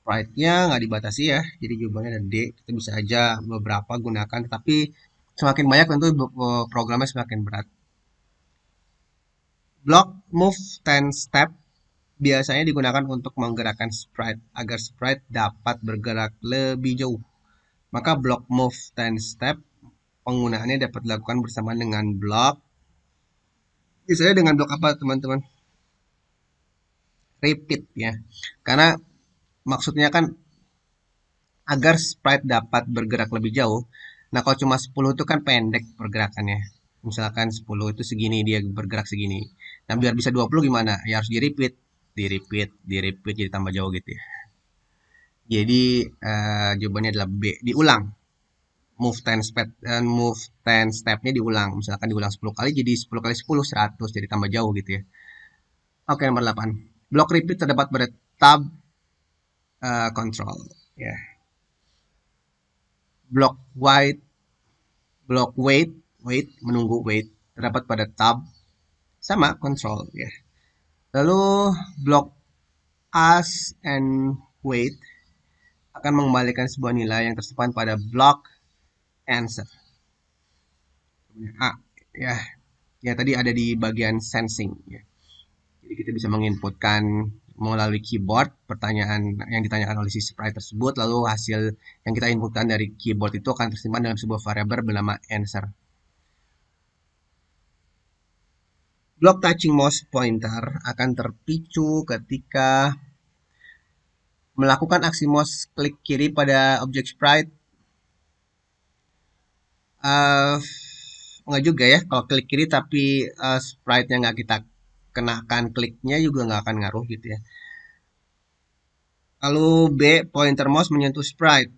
[SPEAKER 1] sprite nya nggak dibatasi ya, jadi jumlahnya ada D. Kita bisa aja beberapa gunakan, tapi semakin banyak tentu programnya semakin berat. Block move 10 step biasanya digunakan untuk menggerakkan sprite agar sprite dapat bergerak lebih jauh. Maka block move 10 step penggunaannya dapat dilakukan bersamaan dengan block. Biasanya dengan block apa teman-teman? Repeat ya. Karena maksudnya kan agar sprite dapat bergerak lebih jauh. Nah, kalau cuma 10 itu kan pendek pergerakannya. Misalkan 10 itu segini dia bergerak segini. Nah, biar bisa 20 gimana? Ya harus di repeat, di repeat, di repeat jadi tambah jauh gitu ya. Jadi uh, jawabannya adalah B, diulang. Move 10 step uh, move 10 stepnya diulang. Misalkan diulang 10 kali jadi 10 kali 10 100 jadi tambah jauh gitu ya. Oke, nomor 8. Blok repeat terdapat pada tab uh, eh, control ya yeah. block white block wait wait menunggu wait terdapat pada tab sama control ya yeah. lalu block as and wait akan mengembalikan sebuah nilai yang tersimpan pada block answer A ya ya tadi ada di bagian sensing ya jadi kita bisa menginputkan melalui keyboard pertanyaan yang ditanyakan oleh si sprite tersebut lalu hasil yang kita inputkan dari keyboard itu akan tersimpan dalam sebuah variabel bernama answer. Block touching mouse pointer akan terpicu ketika melakukan aksi mouse klik kiri pada objek sprite. Uh, ah, nggak juga ya kalau klik kiri tapi uh, sprite-nya nggak kita kenakan kliknya juga nggak akan ngaruh gitu ya. Lalu B, pointer mouse menyentuh sprite.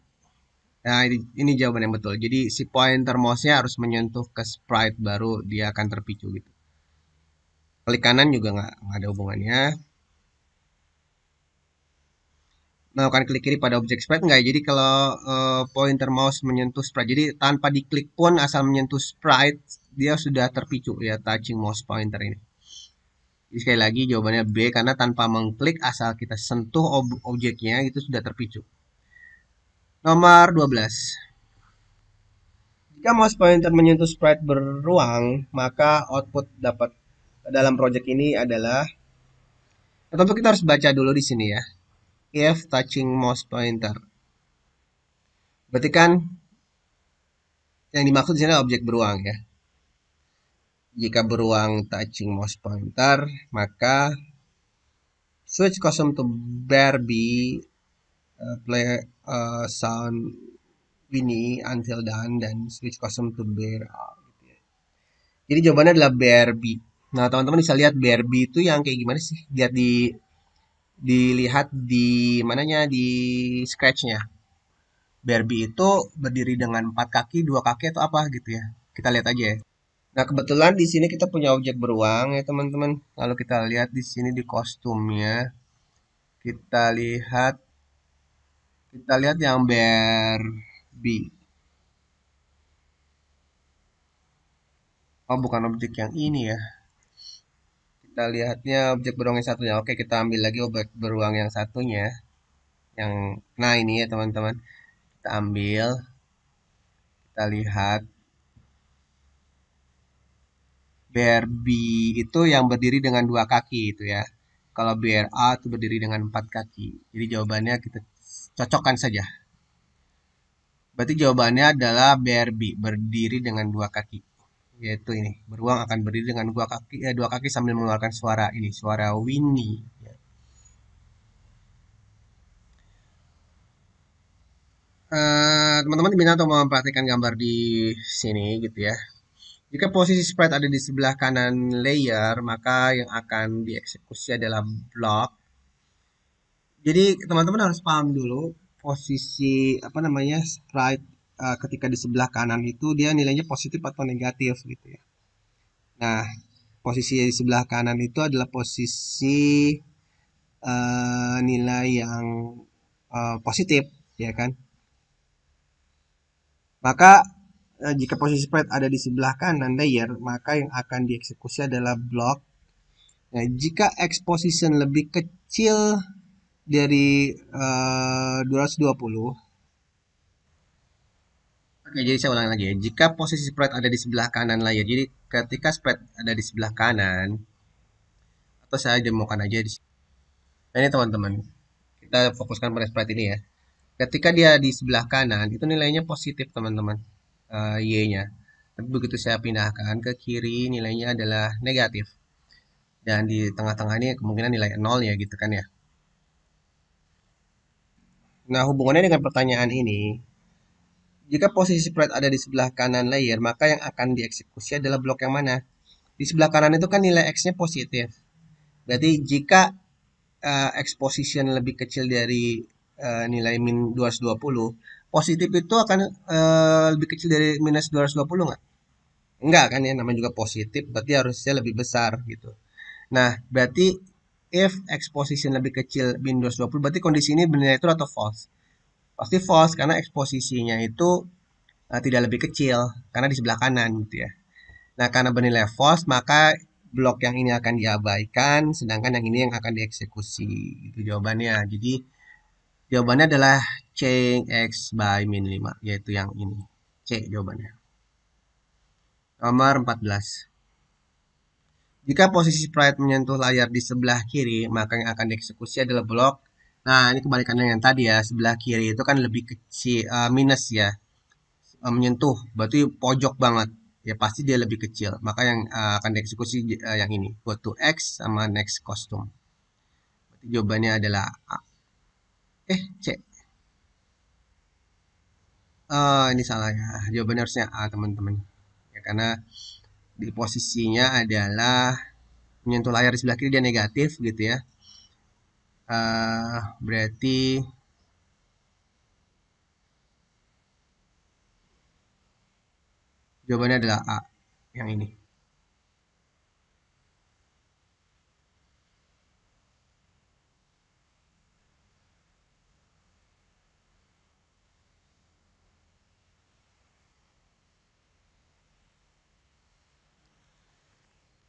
[SPEAKER 1] Nah, ini, jawaban yang betul. Jadi si pointer mouse-nya harus menyentuh ke sprite baru dia akan terpicu gitu. Klik kanan juga nggak, ada hubungannya. Melakukan klik kiri pada objek sprite nggak. ya? Jadi kalau uh, eh, pointer mouse menyentuh sprite, jadi tanpa diklik pun asal menyentuh sprite dia sudah terpicu ya touching mouse pointer ini sekali lagi jawabannya B karena tanpa mengklik asal kita sentuh ob objeknya itu sudah terpicu. Nomor 12. Jika mouse pointer menyentuh sprite beruang, maka output dapat dalam project ini adalah ya, tentu kita harus baca dulu di sini ya. If touching mouse pointer. Berarti kan yang dimaksud di sini objek beruang ya. Jika beruang touching mouse pointer, maka switch custom to Barbie uh, play uh, sound ini until done dan switch custom to bear Jadi jawabannya adalah Barbie. Nah teman-teman bisa lihat Barbie itu yang kayak gimana sih? Lihat di dilihat di mananya di scratchnya. Barbie itu berdiri dengan empat kaki, dua kaki atau apa gitu ya. Kita lihat aja ya. Nah, kebetulan di sini kita punya objek beruang ya, teman-teman. Lalu kita lihat di sini di kostumnya. Kita lihat kita lihat yang Barbie. Oh, bukan objek yang ini ya. Kita lihatnya objek beruang yang satunya. Oke, kita ambil lagi objek beruang yang satunya. Yang nah ini ya, teman-teman. Kita ambil. Kita lihat BRB itu yang berdiri dengan dua kaki itu ya. Kalau BRA itu berdiri dengan empat kaki. Jadi jawabannya kita cocokkan saja. Berarti jawabannya adalah BRB berdiri dengan dua kaki. Yaitu ini, beruang akan berdiri dengan dua kaki eh, dua kaki sambil mengeluarkan suara ini, suara winnie. Eh, teman-teman uh, diminta untuk memperhatikan gambar di sini gitu ya. Jika posisi sprite ada di sebelah kanan layer, maka yang akan dieksekusi adalah block. Jadi teman-teman harus paham dulu posisi apa namanya sprite uh, eh, ketika di sebelah kanan itu dia nilainya positif atau negatif gitu ya. Nah, posisi di sebelah kanan itu adalah posisi uh, nilai yang uh, positif, ya kan? Maka Eh, jika posisi spread ada di sebelah kanan layer, maka yang akan dieksekusi adalah block. Nah, jika X position lebih kecil dari eh, uh, 220 Oke, jadi saya ulang lagi ya. Jika posisi spread ada di sebelah kanan layar, jadi ketika spread ada di sebelah kanan, atau saya demokan aja di Nah ini teman-teman, kita fokuskan pada spread ini ya. Ketika dia di sebelah kanan, itu nilainya positif teman-teman uh, y-nya. Tapi begitu saya pindahkan ke kiri nilainya adalah negatif. Dan di tengah-tengah ini kemungkinan nilai 0 ya gitu kan ya. Nah hubungannya dengan pertanyaan ini, jika posisi spread ada di sebelah kanan layer, maka yang akan dieksekusi adalah blok yang mana? Di sebelah kanan itu kan nilai X-nya positif. Berarti jika uh, exposition lebih kecil dari uh, nilai min 220, positif itu akan e, lebih kecil dari minus 220 nggak? Enggak kan ya, namanya juga positif, berarti harusnya lebih besar gitu. Nah, berarti if exposition lebih kecil minus 20, berarti kondisi ini benar itu atau false? Pasti false karena eksposisinya itu e, tidak lebih kecil karena di sebelah kanan gitu ya. Nah, karena bernilai false maka blok yang ini akan diabaikan sedangkan yang ini yang akan dieksekusi. Itu jawabannya. Jadi Jawabannya adalah change X by min 5, yaitu yang ini. C jawabannya. Nomor 14. Jika posisi sprite menyentuh layar di sebelah kiri, maka yang akan dieksekusi adalah blok. Nah, ini kebalikannya yang tadi ya. Sebelah kiri itu kan lebih kecil, uh, minus ya. Uh, menyentuh, berarti pojok banget. Ya, pasti dia lebih kecil. Maka yang uh, akan dieksekusi uh, yang ini. Go to X sama next costume. Berarti jawabannya adalah A eh C uh, ini salahnya jawabannya harusnya A teman-teman ya karena di posisinya adalah menyentuh layar di sebelah kiri dia negatif gitu ya uh, berarti jawabannya adalah A yang ini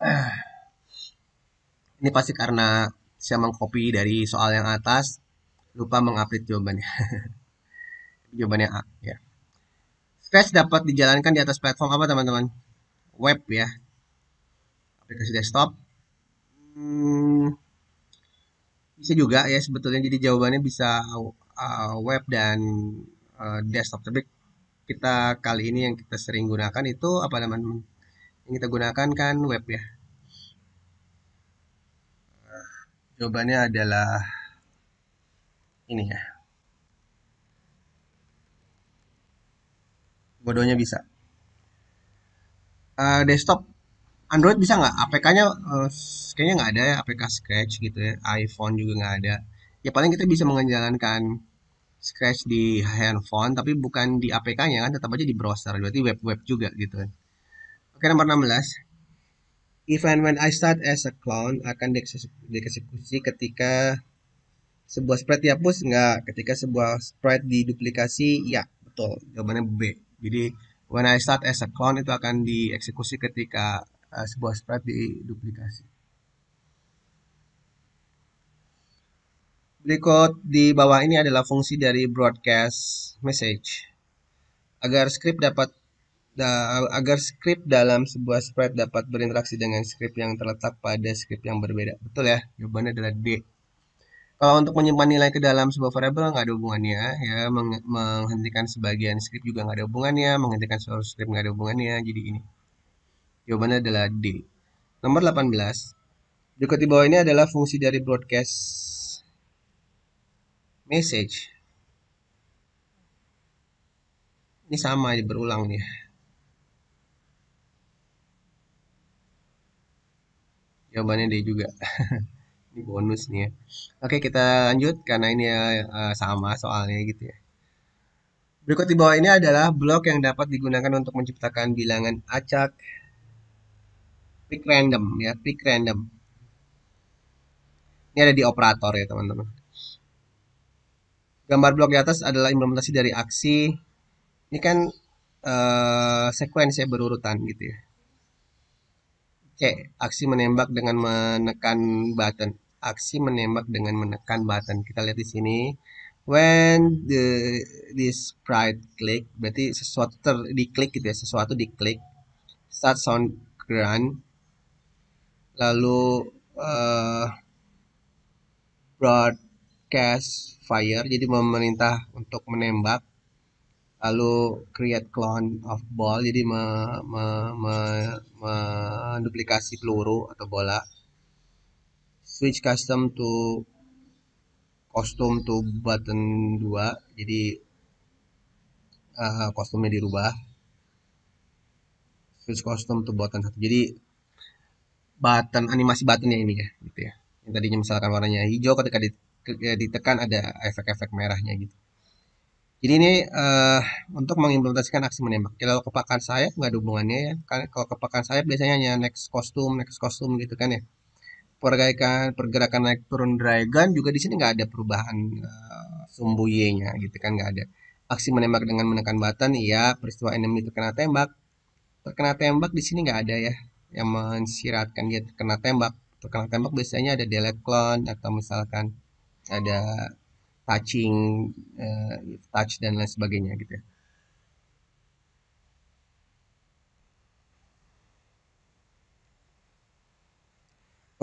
[SPEAKER 1] *sighs* Ini pasti karena saya mengcopy dari soal yang atas, lupa mengupdate jawabannya. *laughs* jawabannya A, ya. Scratch dapat dijalankan di atas platform apa, teman-teman? Web, ya. Aplikasi desktop. Hmm, bisa juga ya sebetulnya jadi jawabannya bisa uh, web dan uh, desktop tapi kita kali ini yang kita sering gunakan itu apa teman teman? yang kita gunakan kan web ya Jawabannya adalah ini ya. Bodohnya bisa. Uh, desktop Android bisa nggak? APK-nya uh, eh, kayaknya nggak ada ya, APK Scratch gitu ya. iPhone juga nggak ada. Ya paling kita bisa menjalankan Scratch di handphone, tapi bukan di APK-nya kan, tetap aja di browser. Berarti web-web juga gitu Oke, nomor 16. If and when I start as a clone akan dieksekusi ketika sebuah sprite dihapus ya, enggak, ketika sebuah sprite diduplikasi ya betul jawabannya B. Jadi when I start as a clone itu akan dieksekusi ketika uh, sebuah sprite diduplikasi. Berikut di bawah ini adalah fungsi dari broadcast message. Agar script dapat Nah, agar script dalam sebuah sprite dapat berinteraksi dengan script yang terletak pada script yang berbeda. Betul ya? Jawabannya adalah D. Kalau untuk menyimpan nilai ke dalam sebuah variable nggak ada hubungannya, ya meng menghentikan sebagian script juga nggak ada hubungannya, menghentikan seluruh script nggak ada hubungannya. Jadi ini jawabannya adalah D. Nomor 18. berikut di bawah ini adalah fungsi dari broadcast message. Ini sama, berulang nih. jawabannya D juga *laughs* ini bonus nih ya oke kita lanjut karena ini ya, sama soalnya gitu ya berikut di bawah ini adalah blok yang dapat digunakan untuk menciptakan bilangan acak pick random ya pick random ini ada di operator ya teman-teman gambar blok di atas adalah implementasi dari aksi ini kan uh, eh, sekuensi ya, berurutan gitu ya Oke, aksi menembak dengan menekan button. Aksi menembak dengan menekan button. Kita lihat di sini. When the this sprite click, berarti sesuatu ter diklik gitu ya, sesuatu diklik. Start sound grunt. Lalu uh, broadcast fire, jadi memerintah untuk menembak lalu create clone of ball jadi menduplikasi me, me, me peluru atau bola switch custom to custom to button 2 jadi uh, eh, kostumnya dirubah switch custom to button 1 jadi button animasi buttonnya ini ya gitu ya yang tadinya misalkan warnanya hijau ketika ditekan ada efek-efek merahnya gitu jadi ini uh, untuk mengimplementasikan aksi menembak. Ya, kalau kepakan saya nggak ada hubungannya ya. Kan, kalau kepakan saya biasanya hanya next kostum, next kostum gitu kan ya. Pergerakan pergerakan naik turun dragon juga di sini nggak ada perubahan uh, eh, sumbu Y-nya gitu kan nggak ada. Aksi menembak dengan menekan button, iya. Peristiwa enemy terkena tembak. Terkena tembak di sini nggak ada ya yang mensiratkan dia terkena tembak. Terkena tembak biasanya ada delete clone atau misalkan ada touching, uh, touch dan lain sebagainya gitu ya.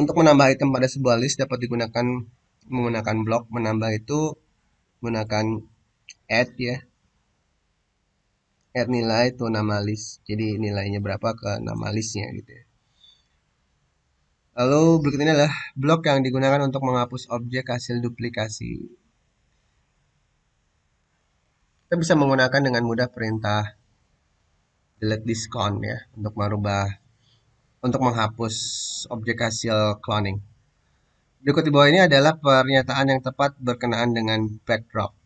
[SPEAKER 1] Untuk menambah item pada sebuah list dapat digunakan menggunakan blok menambah itu menggunakan add ya. Add nilai itu nama list. Jadi nilainya berapa ke nama listnya gitu ya. Lalu berikutnya adalah blok yang digunakan untuk menghapus objek hasil duplikasi kita bisa menggunakan dengan mudah perintah delete diskon ya untuk merubah untuk menghapus objek hasil cloning. Berikut di bawah ini adalah pernyataan yang tepat berkenaan dengan backdrop.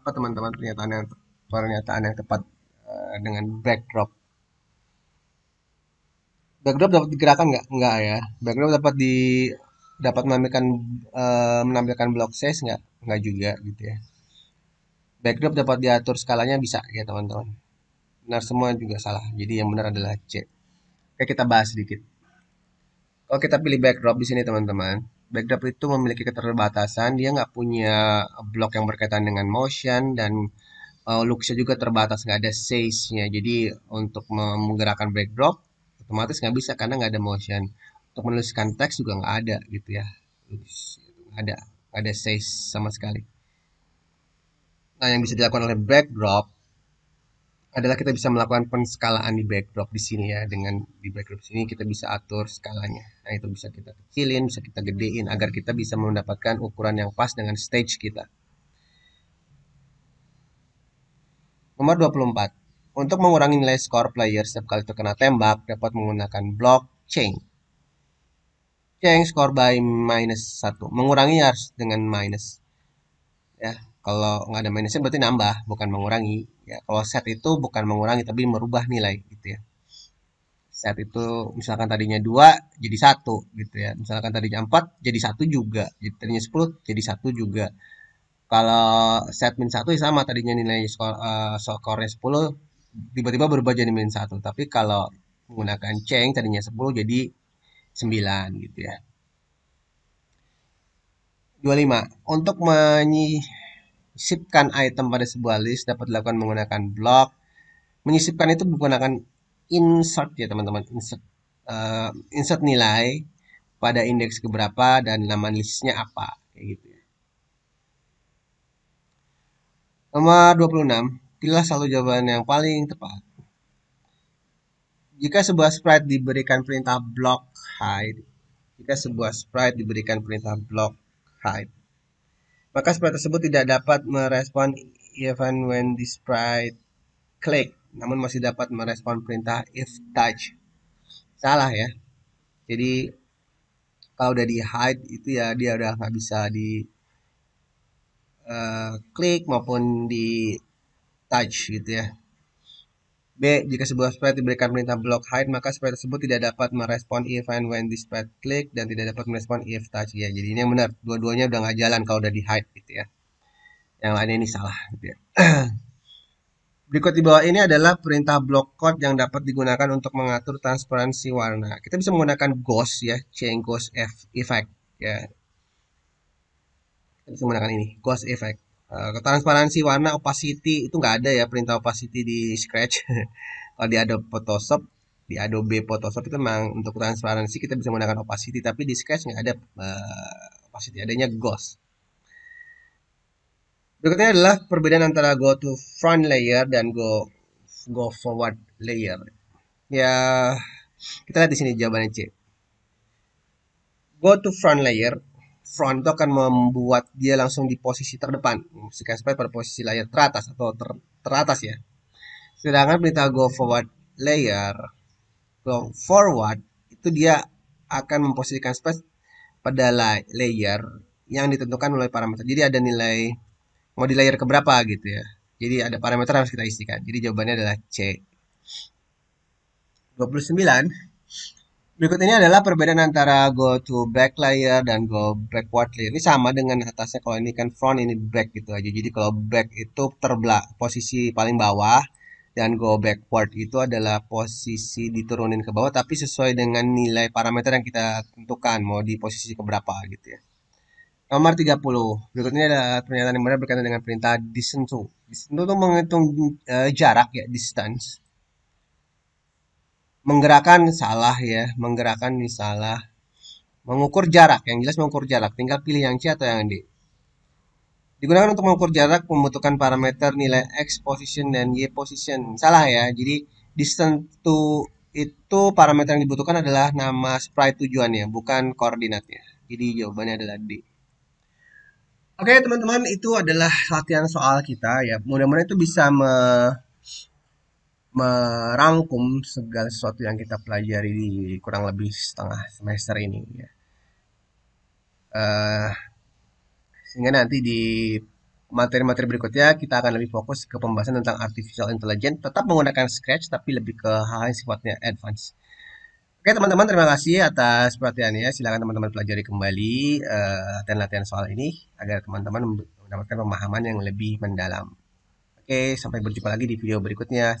[SPEAKER 1] Apa teman-teman pernyataan yang pernyataan yang tepat eh, dengan backdrop? Backdrop dapat digerakkan nggak? Nggak ya. Backdrop dapat di dapat menampilkan eh, menampilkan block size nggak? Nggak juga gitu ya backdrop dapat diatur skalanya bisa ya teman-teman benar semua juga salah jadi yang benar adalah C oke kita bahas sedikit Oke, kita pilih backdrop di sini teman-teman backdrop itu memiliki keterbatasan dia nggak punya blok yang berkaitan dengan motion dan uh, looksnya juga terbatas nggak ada size nya jadi untuk menggerakkan backdrop otomatis nggak bisa karena nggak ada motion untuk menuliskan teks juga nggak ada gitu ya nggak ada nggak ada size sama sekali Nah, yang bisa dilakukan oleh backdrop adalah kita bisa melakukan penskalaan di backdrop di sini ya. Dengan di backdrop sini kita bisa atur skalanya. Nah, itu bisa kita kecilin, bisa kita gedein agar kita bisa mendapatkan ukuran yang pas dengan stage kita. Nomor 24. Untuk mengurangi nilai skor player setiap kali terkena tembak dapat menggunakan block change, Change score by minus 1. Mengurangi harus dengan minus. Ya, kalau nggak ada minusnya berarti nambah, bukan mengurangi. Ya, kalau set itu bukan mengurangi tapi merubah nilai gitu ya. Set itu misalkan tadinya dua jadi satu gitu ya. Misalkan tadinya empat jadi satu juga. Jadi tadinya sepuluh jadi satu juga. Kalau set minus satu ya sama tadinya nilai skor uh, skornya sepuluh tiba-tiba berubah jadi minus satu. Tapi kalau menggunakan change tadinya sepuluh jadi sembilan gitu ya. 25 untuk menyi menyisipkan item pada sebuah list dapat dilakukan menggunakan blok. Menyisipkan itu menggunakan insert ya teman-teman, insert uh, insert nilai pada indeks keberapa dan nama listnya apa kayak gitu ya. Nomor 26, pilihlah satu jawaban yang paling tepat. Jika sebuah sprite diberikan perintah block hide, jika sebuah sprite diberikan perintah block hide, maka sprite tersebut tidak dapat merespon even when the sprite click, namun masih dapat merespon perintah if touch. Salah ya. Jadi kalau udah di hide itu ya dia udah nggak bisa di uh, eh, klik maupun di touch gitu ya. B. Jika sebuah spread diberikan perintah block hide, maka spread tersebut tidak dapat merespon if and when this spread click dan tidak dapat merespon if touch. Ya, jadi ini yang benar. Dua-duanya udah nggak jalan kalau udah di hide gitu ya. Yang lainnya ini salah gitu ya. *clears throat* Berikut di bawah ini adalah perintah block code yang dapat digunakan untuk mengatur transparansi warna. Kita bisa menggunakan ghost ya, change ghost effect ya. Kita bisa menggunakan ini, ghost effect. Uh, eh, transparansi warna opacity itu nggak ada ya perintah opacity di Scratch. *laughs* Kalau di Adobe Photoshop, di Adobe Photoshop itu memang untuk transparansi kita bisa menggunakan opacity, tapi di Scratch nggak ada uh, opacity, adanya ghost. Berikutnya adalah perbedaan antara go to front layer dan go go forward layer. Ya, kita lihat di sini jawabannya C. Go to front layer front itu akan membuat dia langsung di posisi terdepan memastikan space pada posisi layar teratas atau ter, teratas ya sedangkan perintah go forward layer go forward itu dia akan memposisikan space pada layer yang ditentukan oleh parameter jadi ada nilai mau di layer keberapa gitu ya jadi ada parameter yang harus kita isikan jadi jawabannya adalah C 29 Berikut ini adalah perbedaan antara go to back layer dan go backward layer. Ini sama dengan atasnya kalau ini kan front ini back gitu aja. Jadi kalau back itu terbelak, posisi paling bawah dan go backward itu adalah posisi diturunin ke bawah tapi sesuai dengan nilai parameter yang kita tentukan mau di posisi keberapa gitu ya. Nomor 30. Berikut ini adalah pernyataan yang benar berkaitan dengan perintah distance. Distance itu menghitung uh, jarak ya, distance menggerakkan salah ya menggerakkan ini salah mengukur jarak yang jelas mengukur jarak tinggal pilih yang C atau yang D digunakan untuk mengukur jarak membutuhkan parameter nilai X position dan Y position salah ya jadi distance to itu parameter yang dibutuhkan adalah nama sprite tujuannya bukan koordinatnya jadi jawabannya adalah D Oke teman-teman itu adalah latihan soal kita ya mudah-mudahan itu bisa me merangkum segala sesuatu yang kita pelajari di kurang lebih setengah semester ini ya. Uh, sehingga nanti di materi-materi berikutnya kita akan lebih fokus ke pembahasan tentang artificial intelligence tetap menggunakan Scratch tapi lebih ke hal-hal yang sifatnya advance. Oke teman-teman terima kasih atas perhatiannya. silahkan teman-teman pelajari kembali eh, latihan-latihan uh, soal ini agar teman-teman mendapatkan pemahaman yang lebih mendalam. Oke, sampai berjumpa lagi di video berikutnya.